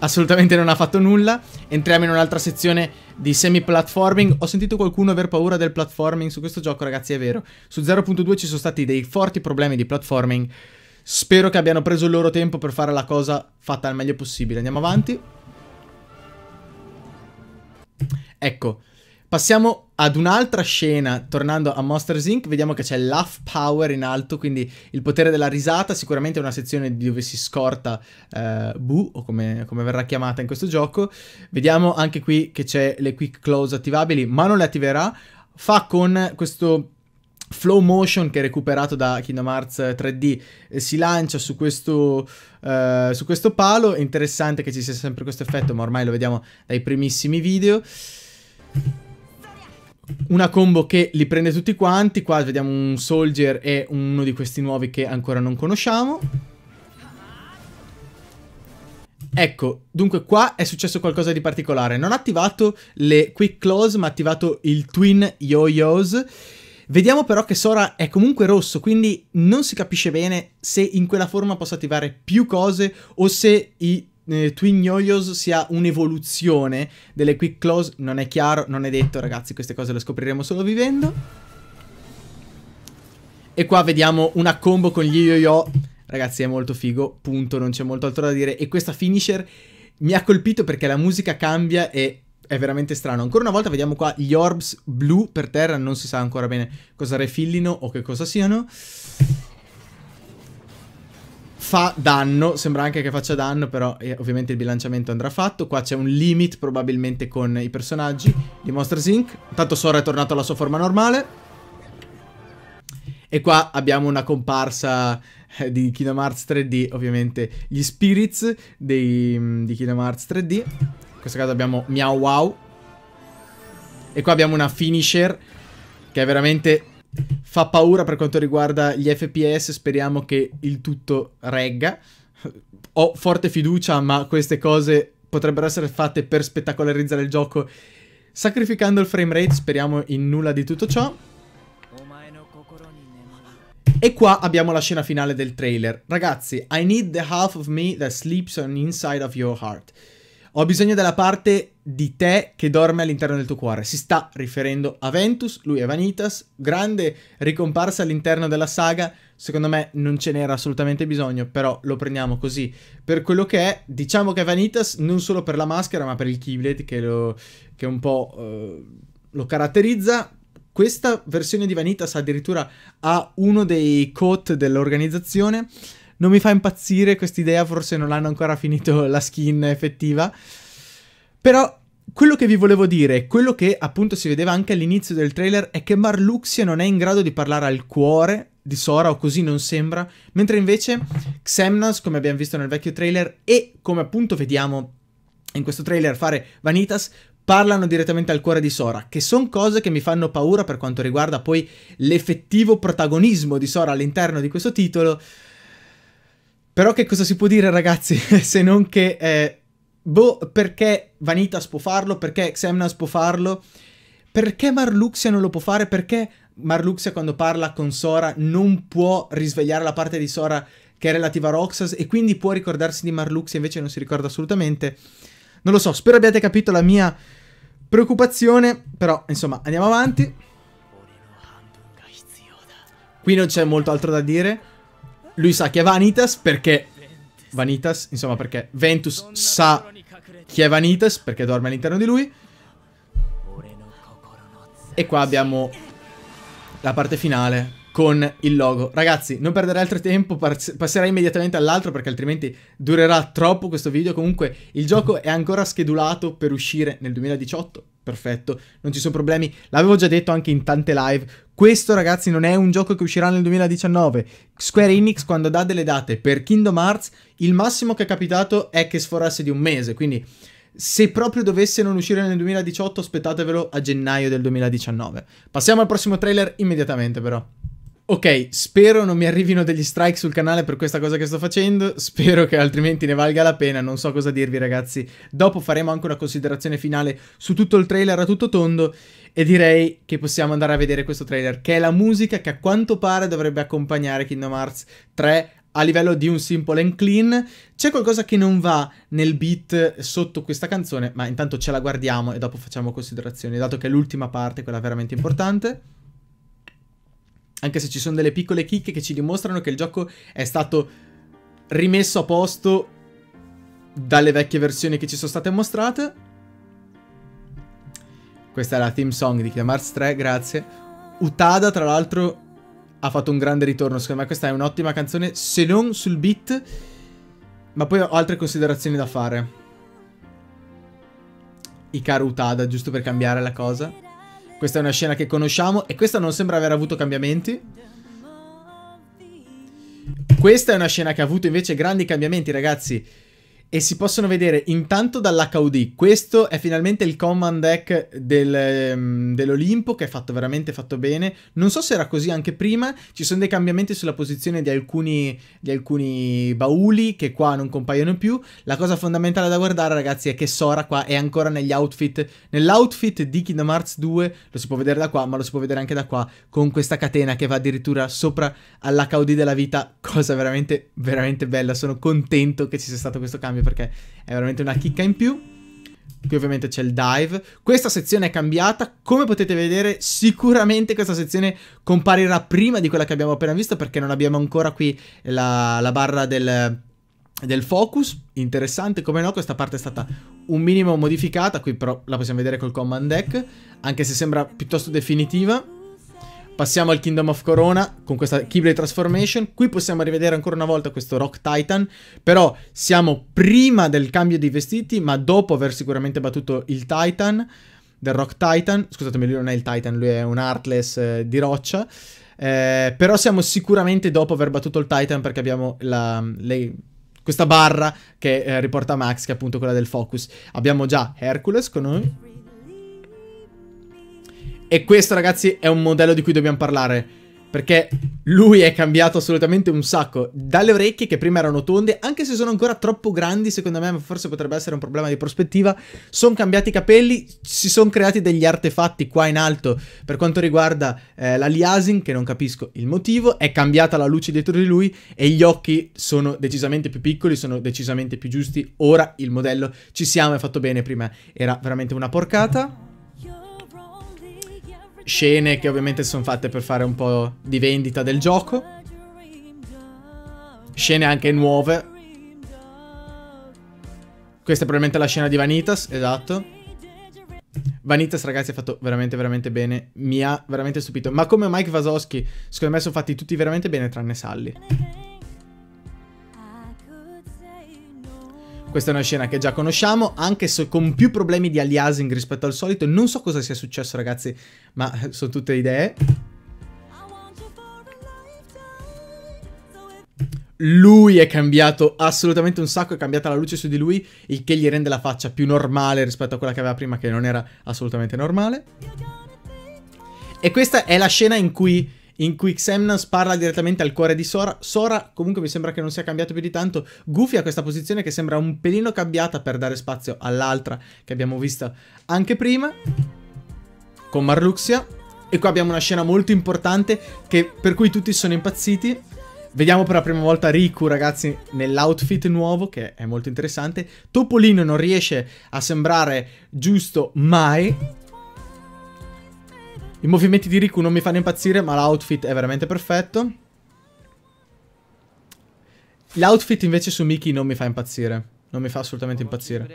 S1: assolutamente non ha fatto nulla. Entriamo in un'altra sezione di semi-platforming. Ho sentito qualcuno aver paura del platforming su questo gioco, ragazzi, è vero. Su 0.2 ci sono stati dei forti problemi di platforming. Spero che abbiano preso il loro tempo per fare la cosa fatta al meglio possibile. Andiamo avanti. Ecco, Passiamo ad un'altra scena, tornando a Monsters Inc., vediamo che c'è l'Half Power in alto, quindi il potere della risata, sicuramente è una sezione dove si scorta eh, Boo, o come, come, verrà chiamata in questo gioco. Vediamo anche qui che c'è le Quick Close attivabili, ma non le attiverà, fa con questo... Flow Motion che è recuperato da Kingdom Hearts 3D eh, si lancia su questo, eh, su questo palo, è interessante che ci sia sempre questo effetto ma ormai lo vediamo dai primissimi video una combo che li prende tutti quanti. Qua vediamo un Soldier e uno di questi nuovi che ancora non conosciamo. Ecco, dunque qua è successo qualcosa di particolare. Non ha attivato le Quick Close, ma ha attivato il Twin Yo-Yos. Vediamo però che Sora è comunque rosso, quindi non si capisce bene se in quella forma possa attivare più cose o se i eh, Twin Yoyos sia un'evoluzione delle quick close, non è chiaro, non è detto ragazzi, queste cose le scopriremo solo vivendo. E qua vediamo una combo con gli yo-yo, ragazzi è molto figo, punto, non c'è molto altro da dire. E questa finisher mi ha colpito perché la musica cambia e è veramente strano. Ancora una volta vediamo qua gli orbs blu per terra, non si sa ancora bene cosa refillino o che cosa siano fa danno, sembra anche che faccia danno, però eh, ovviamente il bilanciamento andrà fatto. Qua c'è un limit probabilmente con i personaggi di Monster Inc. Intanto Sora è tornato alla sua forma normale. E qua abbiamo una comparsa eh, di Kingdom Hearts 3D, ovviamente gli spirits dei, mm, di Kingdom Hearts 3D. In questo caso abbiamo Meow Wow. E qua abbiamo una finisher che è veramente fa paura per quanto riguarda gli FPS, speriamo che il tutto regga. Ho forte fiducia, ma queste cose potrebbero essere fatte per spettacolarizzare il gioco sacrificando il frame rate, speriamo in nulla di tutto ciò. E qua abbiamo la scena finale del trailer. Ragazzi, I need the half of me that sleeps on inside of your heart. Ho bisogno della parte di te che dorme all'interno del tuo cuore. Si sta riferendo a Ventus, lui è Vanitas, grande ricomparsa all'interno della saga. Secondo me non ce n'era assolutamente bisogno, però lo prendiamo così per quello che è. Diciamo che è Vanitas non solo per la maschera, ma per il Keyblade che, lo, che un po' eh, lo caratterizza. Questa versione di Vanitas addirittura ha uno dei coat dell'organizzazione non mi fa impazzire quest'idea, forse non hanno ancora finito la skin effettiva. Però quello che vi volevo dire, quello che appunto si vedeva anche all'inizio del trailer, è che Marluxia non è in grado di parlare al cuore di Sora, o così non sembra, mentre invece Xemnas, come abbiamo visto nel vecchio trailer, e come appunto vediamo in questo trailer fare Vanitas, parlano direttamente al cuore di Sora, che sono cose che mi fanno paura per quanto riguarda poi l'effettivo protagonismo di Sora all'interno di questo titolo, però che cosa si può dire ragazzi se non che... Eh, boh, perché Vanitas può farlo, perché Xemnas può farlo, perché Marluxia non lo può fare, perché Marluxia quando parla con Sora non può risvegliare la parte di Sora che è relativa a Roxas e quindi può ricordarsi di Marluxia invece non si ricorda assolutamente. Non lo so, spero abbiate capito la mia preoccupazione, però insomma andiamo avanti. Qui non c'è molto altro da dire lui sa chi è Vanitas perché... Vanitas, insomma perché Ventus sa chi è Vanitas perché dorme all'interno di lui. E qua abbiamo la parte finale con il logo. Ragazzi, non perdere altro tempo, passerai immediatamente all'altro perché altrimenti durerà troppo questo video. Comunque il gioco è ancora schedulato per uscire nel 2018, perfetto, non ci sono problemi. L'avevo già detto anche in tante live, questo, ragazzi, non è un gioco che uscirà nel 2019. Square Enix, quando dà delle date per Kingdom Hearts, il massimo che è capitato è che sforasse di un mese. Quindi, se proprio dovesse non uscire nel 2018, aspettatevelo a gennaio del 2019. Passiamo al prossimo trailer immediatamente, però. Ok, spero non mi arrivino degli strike sul canale per questa cosa che sto facendo, spero che altrimenti ne valga la pena, non so cosa dirvi ragazzi. Dopo faremo anche una considerazione finale su tutto il trailer a tutto tondo e direi che possiamo andare a vedere questo trailer, che è la musica che a quanto pare dovrebbe accompagnare Kingdom Hearts 3 a livello di un simple and clean. C'è qualcosa che non va nel beat sotto questa canzone, ma intanto ce la guardiamo e dopo facciamo considerazioni, dato che è l'ultima parte, quella veramente importante. Anche se ci sono delle piccole chicche che ci dimostrano che il gioco è stato rimesso a posto dalle vecchie versioni che ci sono state mostrate. Questa è la theme song di Kingdom Hearts 3, grazie. Utada, tra l'altro, ha fatto un grande ritorno. Secondo me questa è un'ottima canzone, se non sul beat, ma poi ho altre considerazioni da fare. Ikaru Utada, giusto per cambiare la cosa. Questa è una scena che conosciamo e questa non sembra aver avuto cambiamenti. Questa è una scena che ha avuto invece grandi cambiamenti, ragazzi e si possono vedere intanto dall'HUD. Questo è finalmente il command deck del, ehm, dell'Olimpo che è fatto veramente fatto bene. Non so se era così anche prima, ci sono dei cambiamenti sulla posizione di alcuni, di alcuni bauli che qua non compaiono più. La cosa fondamentale da guardare ragazzi è che Sora qua è ancora negli outfit, nell'outfit di Kingdom Hearts 2, lo si può vedere da qua ma lo si può vedere anche da qua con questa catena che va addirittura sopra all'HUD della vita, cosa veramente veramente bella, sono contento che ci sia stato questo cambio cambio perché è veramente una chicca in più. Qui ovviamente c'è il dive. Questa sezione è cambiata. Come potete vedere, sicuramente questa sezione comparirà prima di quella che abbiamo appena visto perché non abbiamo ancora qui la, la barra del, del focus. Interessante, come no, questa parte è stata un minimo modificata. Qui però la possiamo vedere col command deck, anche se sembra piuttosto definitiva. Passiamo al Kingdom of Corona con questa Keyblade Transformation. Qui possiamo rivedere ancora una volta questo Rock Titan, però siamo prima del cambio di vestiti, ma dopo aver sicuramente battuto il Titan, del Rock Titan. Scusatemi, lui non è il Titan, lui è un Heartless eh, di roccia. Eh, però siamo sicuramente dopo aver battuto il Titan perché abbiamo la, le, questa barra che eh, riporta Max, che è appunto quella del Focus. Abbiamo già Hercules con noi e questo, ragazzi, è un modello di cui dobbiamo parlare. Perché lui è cambiato assolutamente un sacco. Dalle orecchie, che prima erano tonde, anche se sono ancora troppo grandi, secondo me forse potrebbe essere un problema di prospettiva, sono cambiati i capelli, si sono creati degli artefatti qua in alto per quanto riguarda eh, l'aliasing, che non capisco il motivo, è cambiata la luce dietro di lui e gli occhi sono decisamente più piccoli, sono decisamente più giusti. Ora il modello ci siamo, è fatto bene, prima era veramente una porcata scene che ovviamente sono fatte per fare un po' di vendita del gioco. Scene anche nuove. Questa è probabilmente la scena di Vanitas, esatto. Vanitas ragazzi ha fatto veramente veramente bene, mi ha veramente stupito. Ma come Mike Vasoschi, secondo me sono fatti tutti veramente bene tranne Sally. Questa è una scena che già conosciamo, anche se con più problemi di aliasing rispetto al solito. Non so cosa sia successo, ragazzi, ma eh, sono tutte idee. Lui è cambiato assolutamente un sacco, è cambiata la luce su di lui, il che gli rende la faccia più normale rispetto a quella che aveva prima, che non era assolutamente normale. E questa è la scena in cui in cui Xemnas parla direttamente al cuore di Sora. Sora comunque mi sembra che non sia cambiato più di tanto. Goofy ha questa posizione che sembra un pelino cambiata per dare spazio all'altra che abbiamo visto anche prima con Marluxia. E qua abbiamo una scena molto importante che, per cui tutti sono impazziti. Vediamo per la prima volta Riku, ragazzi, nell'outfit nuovo, che è molto interessante. Topolino non riesce a sembrare giusto mai. I movimenti di Riku non mi fanno impazzire, ma l'outfit è veramente perfetto. L'outfit invece su Miki non mi fa impazzire. Non mi fa assolutamente impazzire.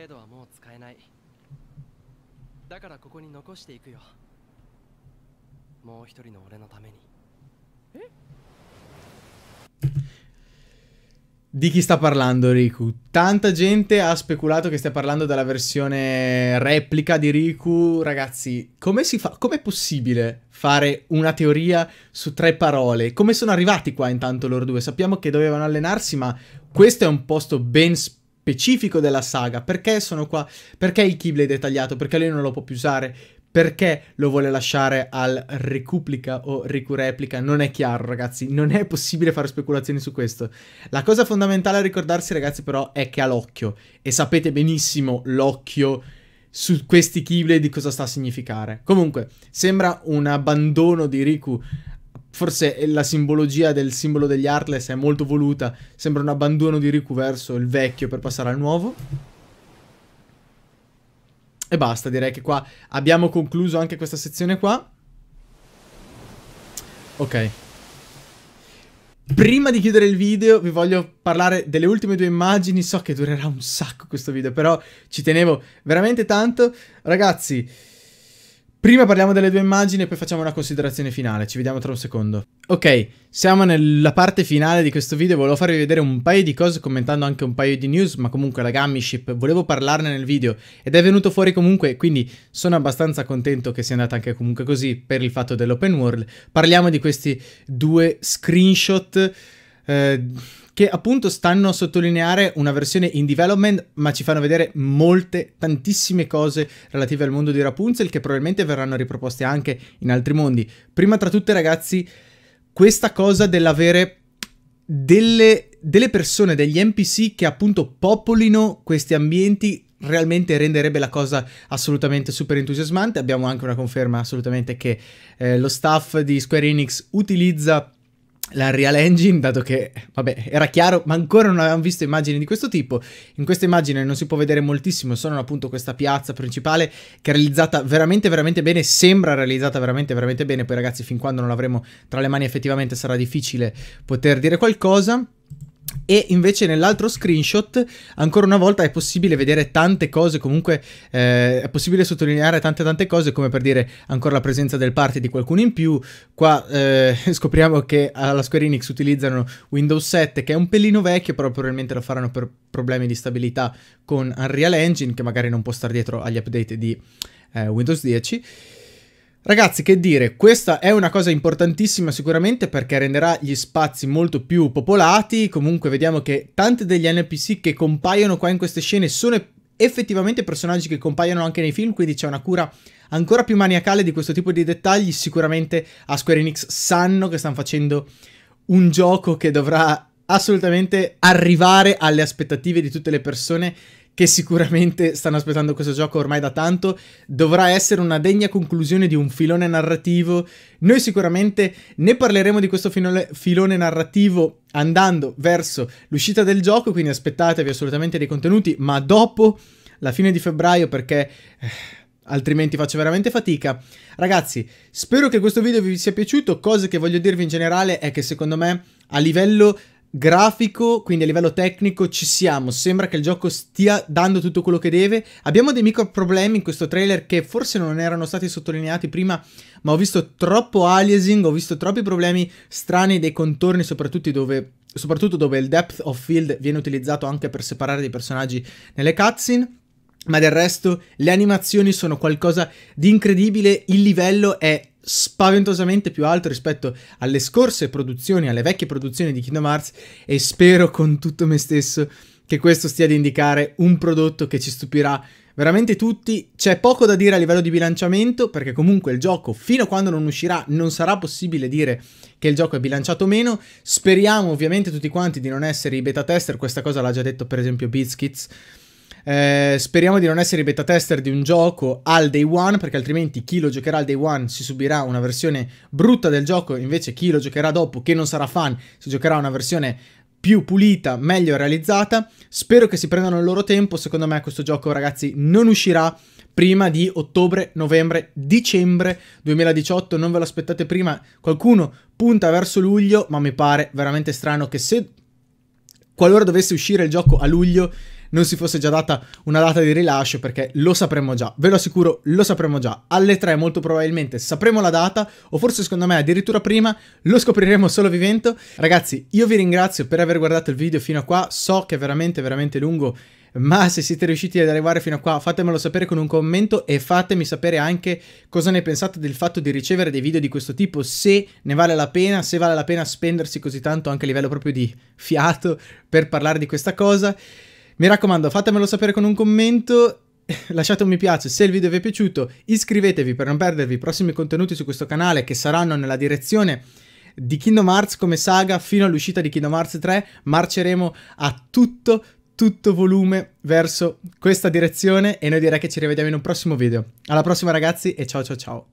S1: Di chi sta parlando Riku? Tanta gente ha speculato che stia parlando della versione replica di Riku. Ragazzi, come si fa? Com'è possibile fare una teoria su tre parole? Come sono arrivati qua intanto loro due? Sappiamo che dovevano allenarsi, ma questo è un posto ben specifico della saga. Perché sono qua? Perché il Keyblade è tagliato? Perché lui non lo può più usare? perché lo vuole lasciare al ricuplica o ricureplica non è chiaro ragazzi, non è possibile fare speculazioni su questo. La cosa fondamentale a ricordarsi ragazzi però è che ha l'occhio e sapete benissimo l'occhio su questi di cosa sta a significare. Comunque, sembra un abbandono di Riku forse la simbologia del simbolo degli Heartless è molto voluta, sembra un abbandono di Riku verso il vecchio per passare al nuovo. E basta, direi che qua abbiamo concluso anche questa sezione qua. Ok. Prima di chiudere il video vi voglio parlare delle ultime due immagini, so che durerà un sacco questo video, però ci tenevo veramente tanto. Ragazzi, Prima parliamo delle due immagini e poi facciamo una considerazione finale, ci vediamo tra un secondo. Ok, siamo nella parte finale di questo video, volevo farvi vedere un paio di cose commentando anche un paio di news, ma comunque la Gammiship, volevo parlarne nel video ed è venuto fuori comunque, quindi sono abbastanza contento che sia andata anche comunque così per il fatto dell'open world. Parliamo di questi due screenshot eh, che appunto stanno a sottolineare una versione in development, ma ci fanno vedere molte, tantissime cose relative al mondo di Rapunzel che probabilmente verranno riproposte anche in altri mondi. Prima tra tutte, ragazzi, questa cosa dell'avere delle, delle persone, degli NPC che appunto popolino questi ambienti realmente renderebbe la cosa assolutamente super entusiasmante. Abbiamo anche una conferma assolutamente che eh, lo staff di Square Enix utilizza la Real Engine, dato che, vabbè, era chiaro, ma ancora non avevamo visto immagini di questo tipo. In questa immagine non si può vedere moltissimo, sono appunto questa piazza principale che è realizzata veramente, veramente bene, sembra realizzata veramente, veramente bene. Poi ragazzi, fin quando non l'avremo tra le mani effettivamente sarà difficile poter dire qualcosa. E invece nell'altro screenshot ancora una volta è possibile vedere tante cose, comunque eh, è possibile sottolineare tante tante cose come per dire ancora la presenza del party di qualcuno in più. Qua eh, scopriamo che alla Square Enix utilizzano Windows 7 che è un pelino vecchio, però probabilmente lo faranno per problemi di stabilità con Unreal Engine che magari non può stare dietro agli update di eh, Windows 10. Ragazzi, che dire, questa è una cosa importantissima sicuramente perché renderà gli spazi molto più popolati, comunque vediamo che tanti degli NPC che compaiono qua in queste scene sono effettivamente personaggi che compaiono anche nei film, quindi c'è una cura ancora più maniacale di questo tipo di dettagli, sicuramente a Square Enix sanno che stanno facendo un gioco che dovrà assolutamente arrivare alle aspettative di tutte le persone che sicuramente stanno aspettando questo gioco ormai da tanto, dovrà essere una degna conclusione di un filone narrativo. Noi sicuramente ne parleremo di questo filone narrativo andando verso l'uscita del gioco, quindi aspettatevi assolutamente dei contenuti, ma dopo la fine di febbraio perché... Eh, altrimenti faccio veramente fatica. Ragazzi, spero che questo video vi sia piaciuto. Cose che voglio dirvi in generale è che secondo me a livello grafico, quindi a livello tecnico ci siamo, sembra che il gioco stia dando tutto quello che deve. Abbiamo dei micro problemi in questo trailer che forse non erano stati sottolineati prima, ma ho visto troppo aliasing, ho visto troppi problemi strani dei contorni, soprattutto dove, soprattutto dove il depth of field viene utilizzato anche per separare dei personaggi nelle cutscene. Ma del resto le animazioni sono qualcosa di incredibile, il livello è spaventosamente più alto rispetto alle scorse produzioni, alle vecchie produzioni di Kingdom Hearts e spero con tutto me stesso che questo stia ad indicare un prodotto che ci stupirà veramente tutti. C'è poco da dire a livello di bilanciamento perché comunque il gioco fino a quando non uscirà non sarà possibile dire che il gioco è bilanciato o meno. Speriamo ovviamente tutti quanti di non essere i beta tester, questa cosa l'ha già detto per esempio Bizkits eh, speriamo di non essere beta tester di un gioco al day one, perché altrimenti chi lo giocherà al day one si subirà una versione brutta del gioco, invece chi lo giocherà dopo, che non sarà fan, si giocherà una versione più pulita, meglio realizzata. Spero che si prendano il loro tempo, secondo me questo gioco ragazzi non uscirà prima di ottobre, novembre, dicembre 2018, non ve lo aspettate prima, qualcuno punta verso luglio, ma mi pare veramente strano che se qualora dovesse uscire il gioco a luglio non si fosse già data una data di rilascio perché lo sapremmo già, ve lo assicuro, lo sapremo già. Alle 3 molto probabilmente sapremo la data o forse secondo me addirittura prima lo scopriremo solo vivendo. Ragazzi, io vi ringrazio per aver guardato il video fino a qua, so che è veramente veramente lungo ma se siete riusciti ad arrivare fino a qua fatemelo sapere con un commento e fatemi sapere anche cosa ne pensate del fatto di ricevere dei video di questo tipo, se ne vale la pena, se vale la pena spendersi così tanto anche a livello proprio di fiato per parlare di questa cosa. Mi raccomando, fatemelo sapere con un commento lasciate un mi piace se il video vi è piaciuto, iscrivetevi per non perdervi i prossimi contenuti su questo canale che saranno nella direzione di Kingdom Hearts come saga fino all'uscita di Kingdom Hearts 3, marceremo a tutto tutto volume verso questa direzione e noi direi che ci rivediamo in un prossimo video. Alla prossima ragazzi e ciao ciao ciao.